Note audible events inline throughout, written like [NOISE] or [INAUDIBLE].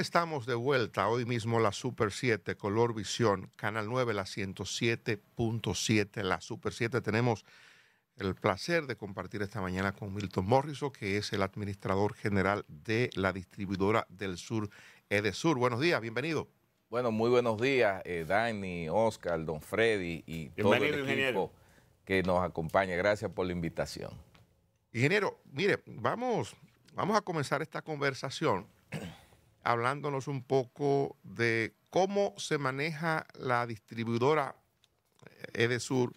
estamos de vuelta, hoy mismo la Super 7, Color Visión, Canal 9, la 107.7, la Super 7. Tenemos el placer de compartir esta mañana con Milton Morriso, que es el administrador general de la distribuidora del sur, Edesur. Buenos días, bienvenido. Bueno, muy buenos días, eh, Dani, Oscar, Don Freddy y todo el equipo que nos acompaña. Gracias por la invitación. Ingeniero, mire, vamos, vamos a comenzar esta conversación hablándonos un poco de cómo se maneja la distribuidora eh, Edesur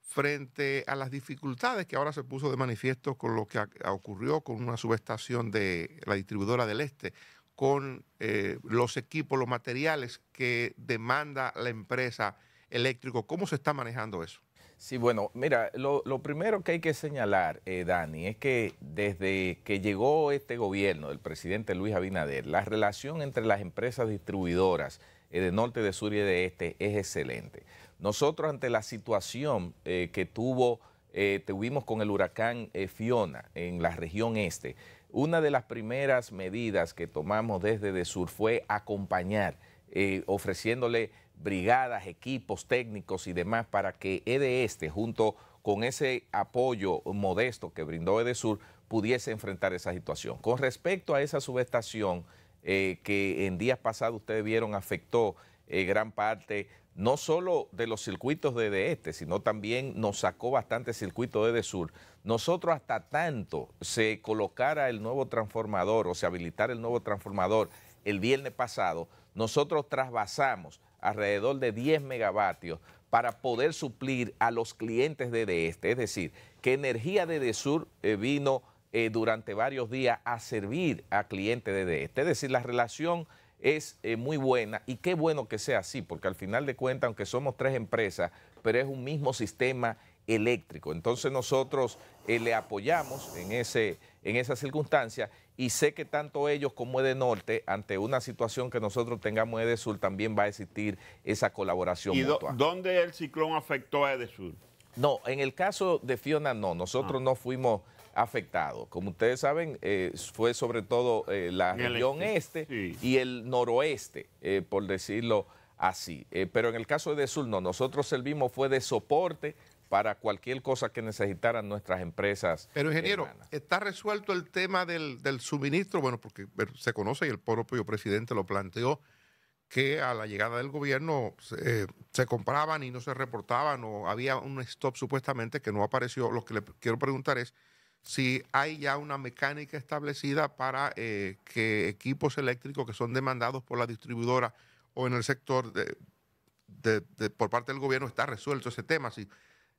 frente a las dificultades que ahora se puso de manifiesto con lo que ocurrió con una subestación de la distribuidora del Este, con eh, los equipos, los materiales que demanda la empresa eléctrico. ¿Cómo se está manejando eso? Sí, bueno, mira, lo, primero que hay que señalar, eh, Dani, es que desde que llegó este gobierno del presidente Luis Abinader, la relación entre las empresas distribuidoras eh, de norte, de sur y de este es excelente. Nosotros ante la situación eh, que tuvo, tuvimos con el huracán Fiona en la región este, una de las primeras medidas que tomamos desde de sur fue acompañar, ofreciéndole brigadas, equipos técnicos y demás para que EDE junto con ese apoyo modesto que brindó e sur pudiese enfrentar esa situación. Con respecto a esa subestación eh, que en días pasados ustedes vieron afectó eh, gran parte no solo de los circuitos de, Ede sino también nos sacó bastante circuito de, Ede sur. Nosotros hasta tanto se colocara el nuevo transformador o se habilitara el nuevo transformador el viernes pasado, nosotros trasvasamos alrededor de 10 megavatios para poder suplir a los clientes de este, Es decir, que Energía de DESUR eh, vino eh, durante varios días a servir a clientes de este, Es decir, la relación es eh, muy buena y qué bueno que sea así, porque al final de cuentas, aunque somos tres empresas, pero es un mismo sistema eléctrico. Entonces nosotros le apoyamos en, ese, en esa circunstancia y sé que tanto ellos como de norte, ante una situación que nosotros tengamos en sur también va a existir esa colaboración. ¿Y dónde el ciclón afectó a sur No, en el caso de Fiona no, nosotros ah. no fuimos afectados. Como ustedes saben, eh, fue sobre todo eh, la región este, este y el noroeste, eh, por decirlo así. pero en el caso de sur no, nosotros servimos fue de soporte para cualquier cosa que necesitaran nuestras empresas. Pero ingeniero, ¿está resuelto el tema del, suministro? Bueno, porque eh, se conoce y el propio presidente lo planteó, que a la llegada del gobierno eh, se compraban y no se reportaban o había un stop supuestamente que no apareció. Lo que le quiero preguntar es si hay ya una mecánica establecida para eh, que equipos eléctricos que son demandados por la distribuidora o en el sector de, por parte del gobierno está resuelto ese tema. Si,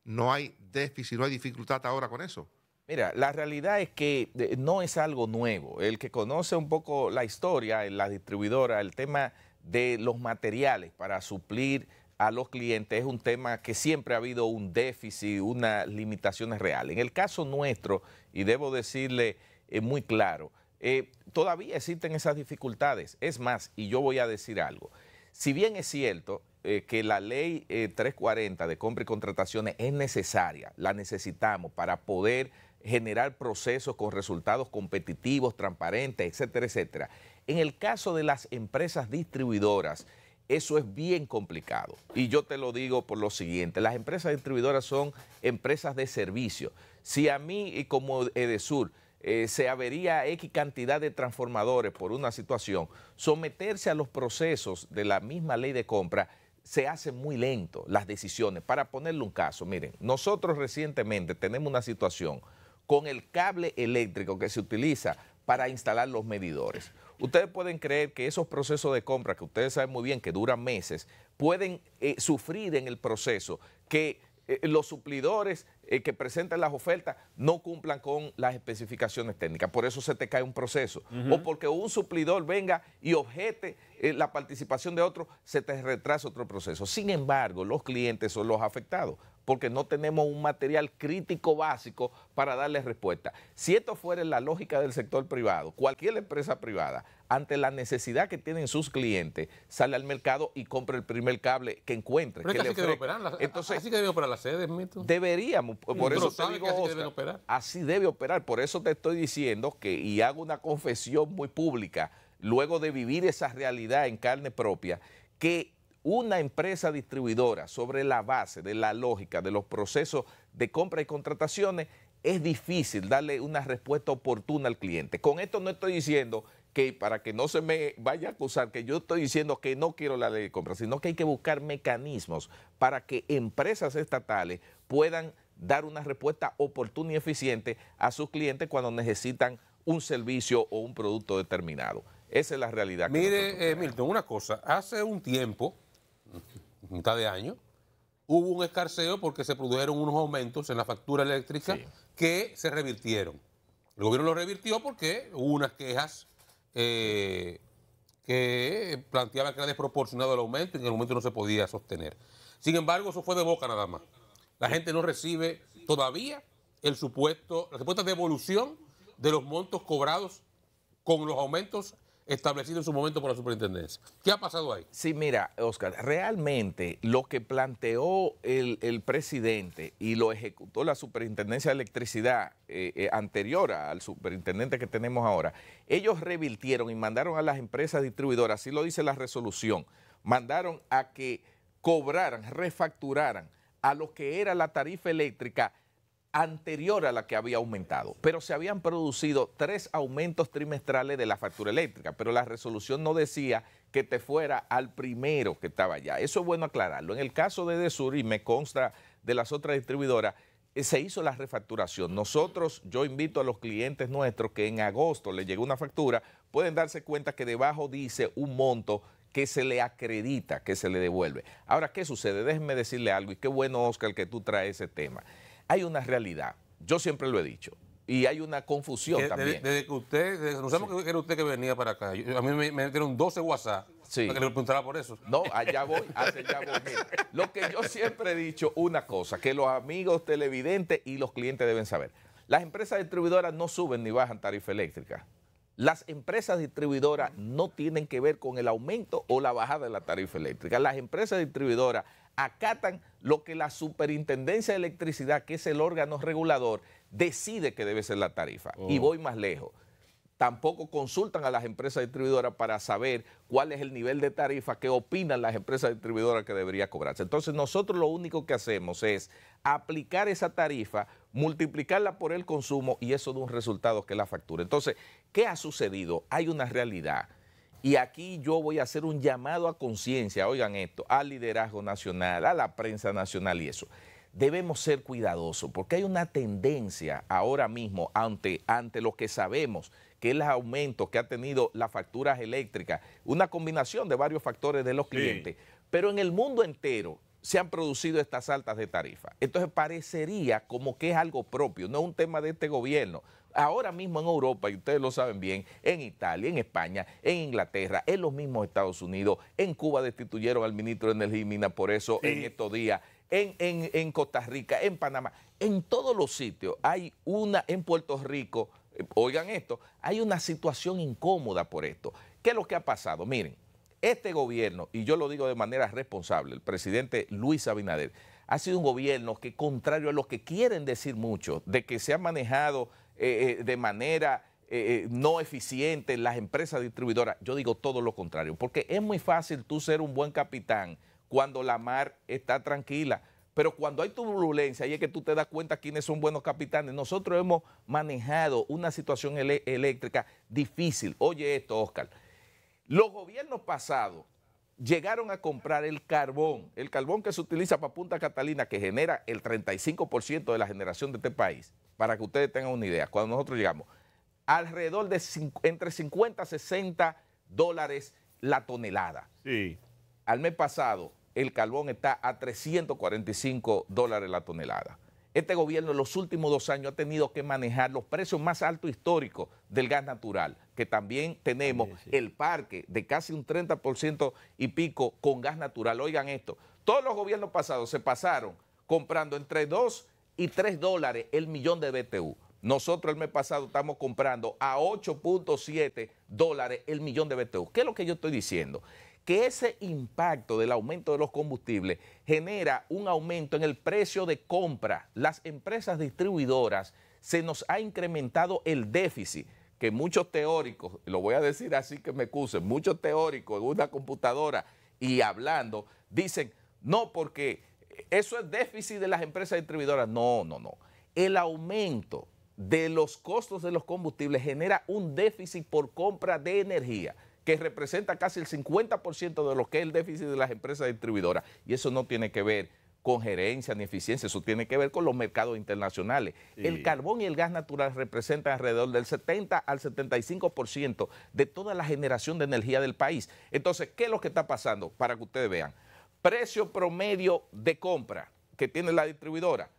no hay déficit, no hay dificultad ahora con eso. Mira, la realidad es que eh, no es algo nuevo. El que conoce un poco la historia, la distribuidora, el tema de los materiales para suplir a los clientes es un tema que siempre ha habido un déficit, unas limitaciones reales. En el caso nuestro, y debo decirle eh, muy claro, eh, todavía existen esas dificultades. Es más, y yo voy a decir algo, si bien es cierto, eh, que la ley 340 eh, de compra y contrataciones es necesaria, la necesitamos para poder generar procesos con resultados competitivos, transparentes, etcétera, etcétera. En el caso de las empresas distribuidoras, eso es bien complicado. Y yo te lo digo por lo siguiente, las empresas distribuidoras son empresas de servicio. Si a mí y como Edesur eh, se avería X cantidad de transformadores por una situación, someterse a los procesos de la misma ley de compra se hacen muy lento las decisiones. Para ponerle un caso, miren, nosotros recientemente tenemos una situación con el cable eléctrico que se utiliza para instalar los medidores. Ustedes pueden creer que esos procesos de compra, que ustedes saben muy bien que duran meses, pueden eh, sufrir en el proceso que eh, los suplidores eh, que presentan las ofertas no cumplan con las especificaciones técnicas. Por eso se te cae un proceso. O porque un suplidor venga y objete eh, la participación de otro, se te retrasa otro proceso. Sin embargo, los clientes son los afectados porque no tenemos un material crítico básico para darle respuesta. Si esto fuera la lógica del sector privado, cualquier empresa privada, ante la necesidad que tienen sus clientes, sale al mercado y compra el primer cable que encuentre. Pero que, así, así que debe operar las sedes, Mito. Deberíamos, por eso te digo, así, debe operar. así debe operar. Por eso te estoy diciendo que, y hago una confesión muy pública, luego de vivir esa realidad en carne propia, que una empresa distribuidora sobre la base de la lógica de los procesos de compra y contrataciones, es difícil darle una respuesta oportuna al cliente. Con esto no estoy diciendo que para que no se me vaya a acusar que yo estoy diciendo que no quiero la ley de compra, sino que hay que buscar mecanismos para que empresas estatales puedan dar una respuesta oportuna y eficiente a sus clientes cuando necesitan un servicio o un producto determinado. Esa es la realidad. Mire, eh, Milton, una cosa. Hace un tiempo, mitad de año, hubo un escarceo porque se produjeron unos aumentos en la factura eléctrica que se revirtieron. El gobierno lo revirtió porque hubo unas quejas eh, que planteaban que era desproporcionado el aumento y que el aumento no se podía sostener. Sin embargo, eso fue de boca nada más. La gente no recibe todavía el supuesto, la supuesta devolución de los montos cobrados con los aumentos establecido en su momento por la superintendencia. ¿Qué ha pasado ahí? Sí, mira, Oscar, realmente lo que planteó el, presidente y lo ejecutó la superintendencia de electricidad eh, eh, anterior al superintendente que tenemos ahora, ellos revirtieron y mandaron a las empresas distribuidoras, así lo dice la resolución, mandaron a que cobraran, refacturaran a lo que era la tarifa eléctrica anterior a la que había aumentado, pero se habían producido tres aumentos trimestrales de la factura eléctrica, pero la resolución no decía que te fuera al primero que estaba allá. Eso es bueno aclararlo. En el caso de Desur, y me consta de las otras distribuidoras, eh, se hizo la refacturación. Nosotros, yo invito a los clientes nuestros que en agosto les llegó una factura, pueden darse cuenta que debajo dice un monto que se le acredita, que se le devuelve. Ahora, ¿qué sucede? Déjenme decirle algo, y qué bueno, Oscar, que tú traes ese tema hay una realidad, yo siempre lo he dicho, y hay una confusión también. Desde que usted, no sabemos que era usted que venía para acá. a mí me, metieron 12 WhatsApp para que le preguntara por eso. No, allá voy, allá voy. lo que yo siempre he dicho, una cosa, que los amigos televidentes y los clientes deben saber. Las empresas distribuidoras no suben ni bajan tarifa eléctrica. Las empresas distribuidoras no tienen que ver con el aumento o la bajada de la tarifa eléctrica. Las empresas distribuidoras acatan lo que la Superintendencia de Electricidad, que es el órgano regulador, decide que debe ser la tarifa. Y oh. voy más lejos. Tampoco consultan a las empresas distribuidoras para saber cuál es el nivel de tarifa que opinan las empresas distribuidoras que debería cobrarse. Entonces nosotros lo único que hacemos es aplicar esa tarifa, multiplicarla por el consumo y eso da un resultado que la factura. Entonces, ¿qué ha sucedido? Hay una realidad y aquí yo voy a hacer un llamado a conciencia, oigan esto, al liderazgo nacional, a la prensa nacional y eso. Debemos ser cuidadosos porque hay una tendencia ahora mismo ante, ante lo que sabemos que el aumento que ha tenido las facturas eléctricas, una combinación de varios factores de los clientes, pero en el mundo entero se han producido estas altas de tarifa. Entonces parecería como que es algo propio, no un tema de este gobierno. Ahora mismo en Europa, y ustedes lo saben bien, en Italia, en España, en Inglaterra, en los mismos Estados Unidos, en Cuba destituyeron al ministro de Energía y Minas por eso en estos días, en, en Costa Rica, en Panamá, en todos los sitios. Hay una, en Puerto Rico, eh, oigan esto, hay una situación incómoda por esto. ¿Qué es lo que ha pasado? Miren, este gobierno, y yo lo digo de manera responsable, el presidente Luis Abinader, ha sido un gobierno que, contrario a lo que quieren decir muchos, de que se ha manejado eh, eh, de manera eh, no eficiente las empresas distribuidoras, yo digo todo lo contrario, porque es muy fácil tú ser un buen capitán cuando la mar está tranquila, pero cuando hay turbulencia, y es que tú te das cuenta quiénes son buenos capitanes, nosotros hemos manejado una situación eléctrica difícil. Oye esto, Oscar los gobiernos pasados llegaron a comprar el carbón, el carbón que se utiliza para Punta Catalina, que genera el 35% de la generación de este país, para que ustedes tengan una idea, cuando nosotros llegamos, alrededor de entre 50 a 60 dólares la tonelada. Sí. Al mes pasado, el carbón está a 345 dólares la tonelada. Este gobierno en los últimos dos años ha tenido que manejar los precios más altos históricos del gas natural, que también tenemos el parque de casi un 30% y pico con gas natural. Oigan esto, todos los gobiernos pasados se pasaron comprando entre 2 y 3 dólares el millón de BTU. Nosotros el mes pasado estamos comprando a 8.7 dólares el millón de BTU. ¿Qué es lo que yo estoy diciendo? que ese impacto del aumento de los combustibles genera un aumento en el precio de compra. Las empresas distribuidoras se nos ha incrementado el déficit que muchos teóricos, lo voy a decir así que me excusen, muchos teóricos en una computadora y hablando dicen, no, porque eso es déficit de las empresas distribuidoras. No, no, no. El aumento de los costos de los combustibles genera un déficit por compra de energía que representa casi el 50% de lo que es el déficit de las empresas distribuidoras. Y eso no tiene que ver con gerencia ni eficiencia, eso tiene que ver con los mercados internacionales. El carbón y el gas natural representan alrededor del 70 al 75% de toda la generación de energía del país. Entonces, ¿qué es lo que está pasando? Para que ustedes vean, precio promedio de compra que tiene la distribuidora,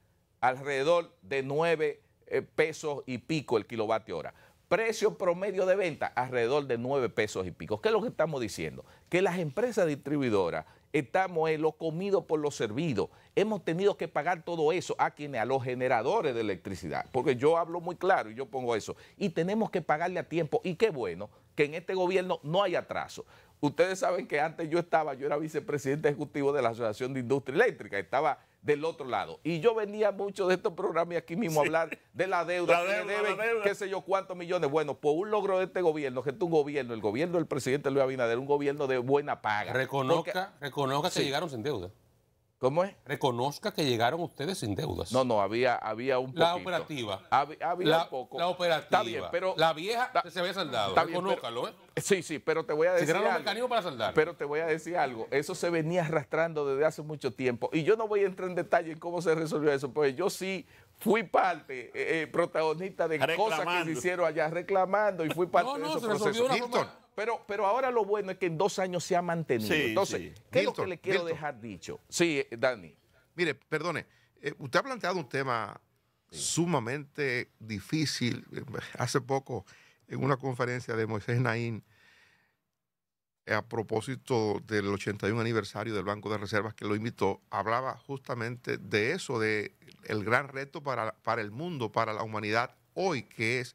alrededor de 9 eh, pesos y pico el kilovatio hora. Precio promedio de venta alrededor de nueve pesos y pico. ¿Qué es lo que estamos diciendo? Que las empresas distribuidoras estamos en eh, lo comido por lo servido. Hemos tenido que pagar todo eso a quienes, a los generadores de electricidad, porque yo hablo muy claro y yo pongo eso. Y tenemos que pagarle a tiempo. Y qué bueno que en este gobierno no hay atraso. Ustedes saben que antes yo estaba, yo era vicepresidente ejecutivo de la Asociación de Industria Eléctrica, estaba del otro lado. Y yo venía mucho de estos programas aquí mismo a hablar de la deuda, que qué sé yo cuántos millones. Bueno, por un logro de este gobierno, que es un gobierno, el gobierno del presidente Luis Abinader, un gobierno de buena paga. Reconozca, reconozca que llegaron sin deuda. ¿Cómo es? Reconozca que llegaron ustedes sin deudas. No, no, había, había un poco. La operativa. había un poco. La operativa. Está bien, pero. La vieja se había saldado. Está conócalo, ¿eh? Sí, sí, pero te voy a decir. Se algo, los mecanismos para saldar. Pero te voy a decir algo. Eso se venía arrastrando desde hace mucho tiempo. Y yo no voy a entrar en detalle en cómo se resolvió eso, porque yo sí fui parte, eh, eh, protagonista de cosas que se hicieron allá reclamando y fui parte no, no, de esos se procesos. Resolvió una pero, ahora lo bueno es que en dos años se ha mantenido. Entonces, ¿qué es lo que le quiero dejar dicho? Sí, eh, Dani. Mire, perdone, eh, usted ha planteado un tema sumamente difícil. Eh, hace poco, en una conferencia de Moisés Naín, a propósito del 81 aniversario del Banco de Reservas que lo invitó, hablaba justamente de eso, de el gran reto para, para el mundo, para la humanidad hoy, que es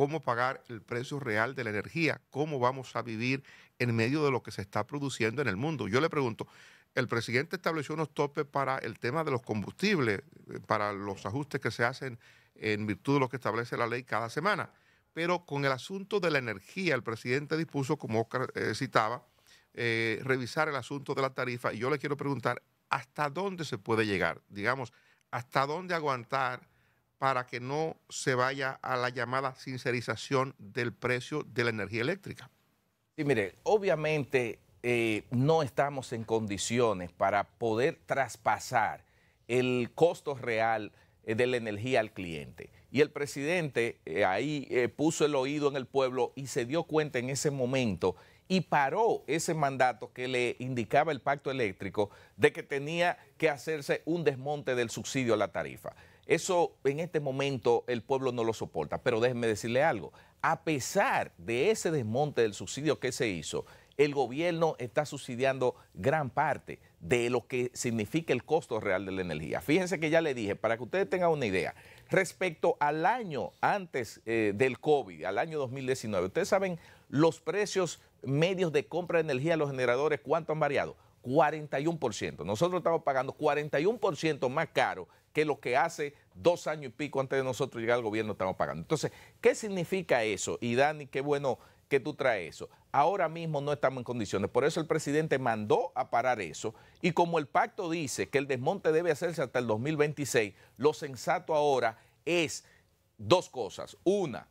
cómo pagar el precio real de la energía, cómo vamos a vivir en medio de lo que se está produciendo en el mundo. Yo le pregunto, el presidente estableció unos topes para el tema de los combustibles, para los ajustes que se hacen en virtud de lo que establece la ley cada semana. Pero con el asunto de la energía, el presidente dispuso, como Oscar eh, citaba, eh, revisar el asunto de la tarifa. Y yo le quiero preguntar, ¿hasta dónde se puede llegar? Digamos, ¿hasta dónde aguantar para que no se vaya a la llamada sincerización del precio de la energía eléctrica. Sí, mire, obviamente eh, no estamos en condiciones para poder traspasar el costo real eh, de la energía al cliente. Y el presidente eh, ahí puso el oído en el pueblo y se dio cuenta en ese momento y paró ese mandato que le indicaba el pacto eléctrico de que tenía que hacerse un desmonte del subsidio a la tarifa. Eso en este momento el pueblo no lo soporta, pero déjenme decirle algo. A pesar de ese desmonte del subsidio que se hizo, el gobierno está subsidiando gran parte de lo que significa el costo real de la energía. Fíjense que ya le dije, para que ustedes tengan una idea, respecto al año antes eh, del COVID, al año 2019, ustedes saben los precios medios de compra de energía a los generadores, ¿cuánto han variado? 41%. Nosotros estamos pagando 41% más caro que lo que hace dos años y pico antes de nosotros llegar al gobierno estamos pagando. Entonces, ¿qué significa eso? Y Dani, qué bueno que tú traes eso. Ahora mismo no estamos en condiciones. Por eso el presidente mandó a parar eso. Y como el pacto dice que el desmonte debe hacerse hasta el 2026, lo sensato ahora es dos cosas. Una,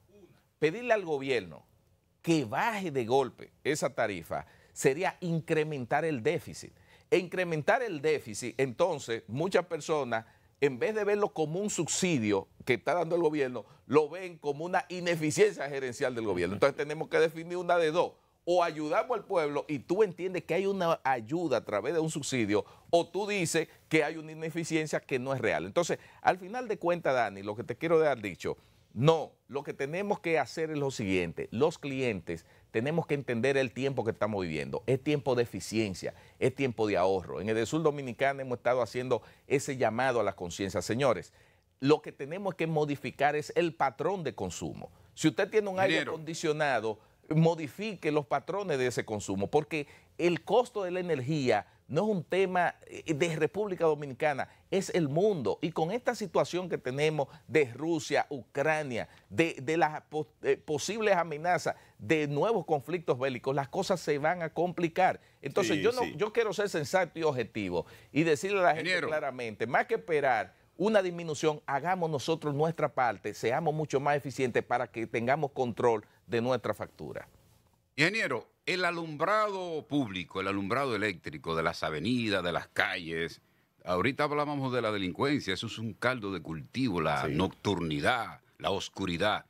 pedirle al gobierno que baje de golpe esa tarifa sería incrementar el déficit. E incrementar el déficit, entonces muchas personas en vez de verlo como un subsidio que está dando el gobierno, lo ven como una ineficiencia gerencial del gobierno. Entonces tenemos que definir una de dos. O ayudamos al pueblo y tú entiendes que hay una ayuda a través de un subsidio, o tú dices que hay una ineficiencia que no es real. Entonces, al final de cuentas, Dani, lo que te quiero dar dicho, no, lo que tenemos que hacer es lo siguiente, los clientes tenemos que entender el tiempo que estamos viviendo. Es tiempo de eficiencia, es tiempo de ahorro. En el sur dominicano hemos estado haciendo ese llamado a las conciencias. Señores, lo que tenemos que modificar es el patrón de consumo. Si usted tiene un aire acondicionado, modifique los patrones de ese consumo, porque el costo de la energía no es un tema eh, de República Dominicana, es el mundo. Y con esta situación que tenemos de Rusia, Ucrania, de, las eh, posibles amenazas de nuevos conflictos bélicos, las cosas se van a complicar. Entonces yo, no, yo quiero ser sensato y objetivo y decirle a la gente claramente, más que esperar una disminución, hagamos nosotros nuestra parte, seamos mucho más eficientes para que tengamos control de nuestra factura. Ingeniero, el alumbrado público, el alumbrado eléctrico de las avenidas, de las calles. Ahorita hablábamos de la delincuencia, eso es un caldo de cultivo, la nocturnidad, la oscuridad.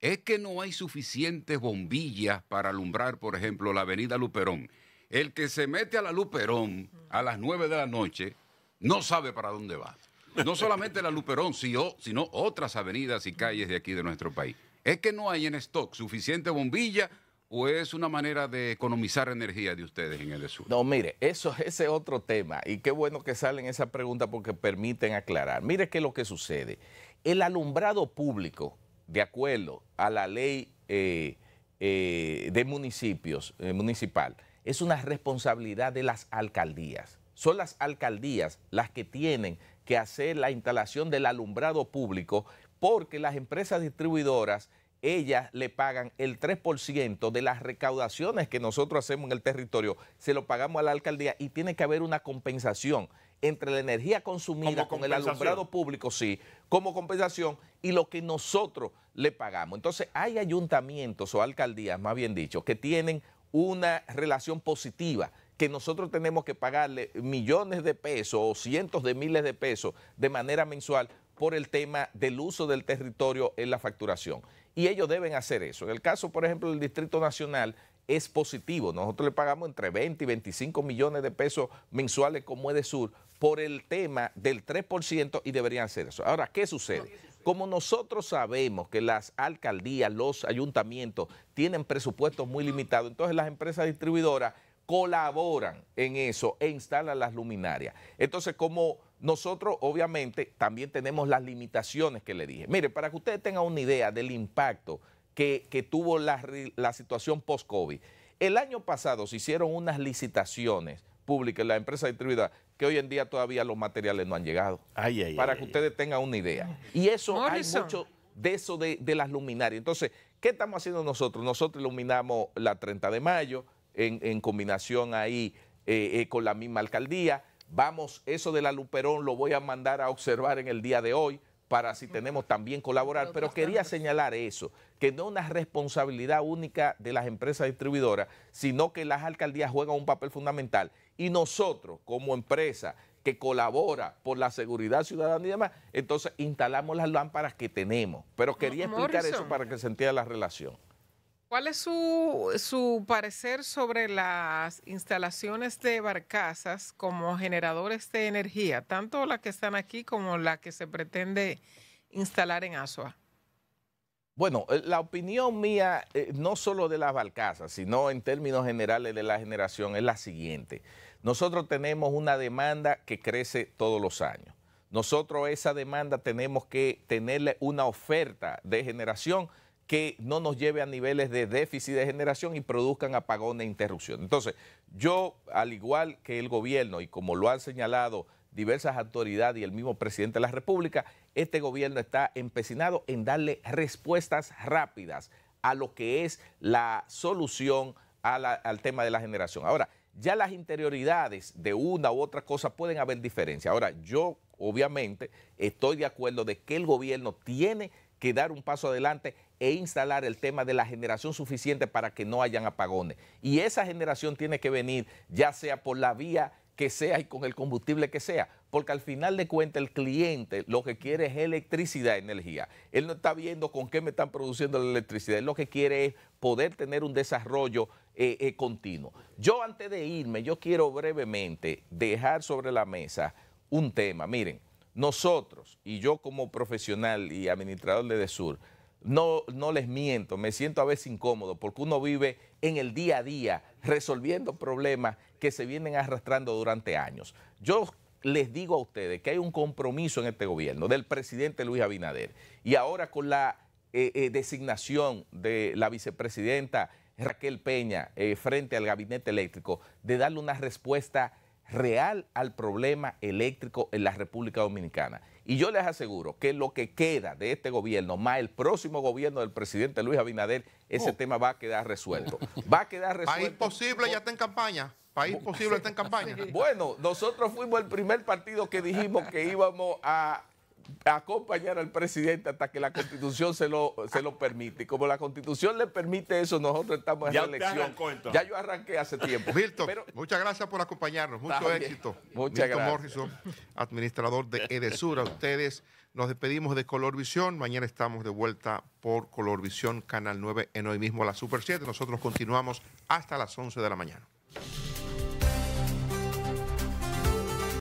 Es que no hay suficientes bombillas para alumbrar, por ejemplo, la avenida Luperón. El que se mete a la Luperón a las 9 de la noche no sabe para dónde va. No solamente la Luperón, sino otras avenidas y calles de aquí de nuestro país. Es que no hay en stock suficiente bombilla o es una manera de economizar energía de ustedes en el sur? No, mire, eso [LAUGHS] ese es otro tema y qué bueno que salen esa pregunta porque permiten aclarar. Mire qué es lo que sucede. El alumbrado público, de acuerdo a la ley eh, eh, de municipios eh, municipal, es una responsabilidad de las alcaldías. Son las alcaldías las que tienen que hacer la instalación del alumbrado público porque las empresas distribuidoras ellas le pagan el 3% de las recaudaciones que nosotros hacemos en el territorio, se lo pagamos a la alcaldía y tiene que haber una compensación entre la energía consumida con el alumbrado público, sí, como compensación y lo que nosotros le pagamos. Entonces, hay ayuntamientos o alcaldías, más bien dicho, que tienen una relación positiva, que nosotros tenemos que pagarle millones de pesos o cientos de miles de pesos de manera mensual por el tema del uso del territorio en la facturación. Y ellos deben hacer eso. En el caso, por ejemplo, del Distrito Nacional, es positivo. Nosotros le pagamos entre 20 y 25 millones de pesos mensuales como Sur por el tema del 3% y deberían hacer eso. Ahora, ¿qué sucede? Como nosotros sabemos que las alcaldías, los ayuntamientos tienen presupuestos muy limitados, entonces las empresas distribuidoras colaboran en eso e instalan las luminarias. Entonces, como nosotros obviamente también tenemos las limitaciones que le dije. Mire, para que ustedes tengan una idea del impacto que, tuvo la, situación post-COVID, el año pasado se hicieron unas licitaciones públicas, en la empresa distribuida que hoy en día todavía los materiales no han llegado. para que ustedes tengan una idea. Y eso hay mucho de eso de, de las luminarias. Entonces, ¿qué estamos haciendo nosotros? Nosotros iluminamos la 30 de mayo, en, combinación ahí eh, eh, con la misma alcaldía. Vamos, eso de la Luperón lo voy a mandar a observar en el día de hoy para si tenemos también colaborar, pero quería señalar eso, que no es una responsabilidad única de las empresas distribuidoras, sino que las alcaldías juegan un papel fundamental y nosotros como empresa que colabora por la seguridad ciudadana y demás, entonces instalamos las lámparas que tenemos, pero quería explicar eso para que se entienda la relación. ¿Cuál es su, parecer sobre las instalaciones de barcazas como generadores de energía, tanto las que están aquí como la que se pretende instalar en Asua? Bueno, eh, la opinión mía, eh, no solo de las barcazas, sino en términos generales de la generación, es la siguiente. Nosotros tenemos una demanda que crece todos los años. Nosotros esa demanda tenemos que tenerle una oferta de generación que no nos lleve a niveles de déficit de generación y produzcan apagón e interrupción Entonces, yo, al igual que el gobierno, y como lo han señalado diversas autoridades y el mismo presidente de la República, este gobierno está empecinado en darle respuestas rápidas a lo que es la solución al tema de la generación. Ahora, ya las interioridades de una u otra cosa pueden haber diferencias. Ahora, yo obviamente estoy de acuerdo de que el gobierno tiene que dar un paso adelante e instalar el tema de la generación suficiente para que no hayan apagones. Y esa generación tiene que venir ya sea por la vía que sea y con el combustible que sea, porque al final de cuentas el cliente lo que quiere es electricidad, energía. Él no está viendo con qué me están produciendo la electricidad, él lo que quiere es poder tener un desarrollo eh, eh, continuo. Yo antes de irme, yo quiero brevemente dejar sobre la mesa un tema. Miren, nosotros y yo como profesional y administrador de DESUR, no, les miento, me siento a veces incómodo porque uno vive en el día a día resolviendo problemas que se vienen arrastrando durante años. Yo les digo a ustedes que hay un compromiso en este gobierno del presidente Luis Abinader y ahora con la eh, eh, designación de la vicepresidenta Raquel Peña eh, frente al gabinete eléctrico de darle una respuesta real al problema eléctrico en la República Dominicana. Y yo les aseguro que lo que queda de este gobierno, más el próximo gobierno del presidente Luis Abinader, ese oh. tema va a quedar resuelto. Va a quedar resuelto. País posible ya está en campaña. País posible está en campaña. [LAUGHS] Bueno, nosotros fuimos el primer partido que dijimos que íbamos a acompañar al presidente hasta que la constitución se lo, se lo permite. Como la constitución le permite eso, nosotros estamos en ya la elección. Ya yo arranqué hace tiempo. [LAUGHS] Milton, muchas gracias por acompañarnos. Mucho éxito. Muchas gracias. Morrison, administrador de Edesur. A ustedes nos despedimos de Colorvisión. Mañana estamos de vuelta por Colorvisión, Canal 9, en hoy mismo a Super 7. Nosotros continuamos hasta las 11 de la mañana.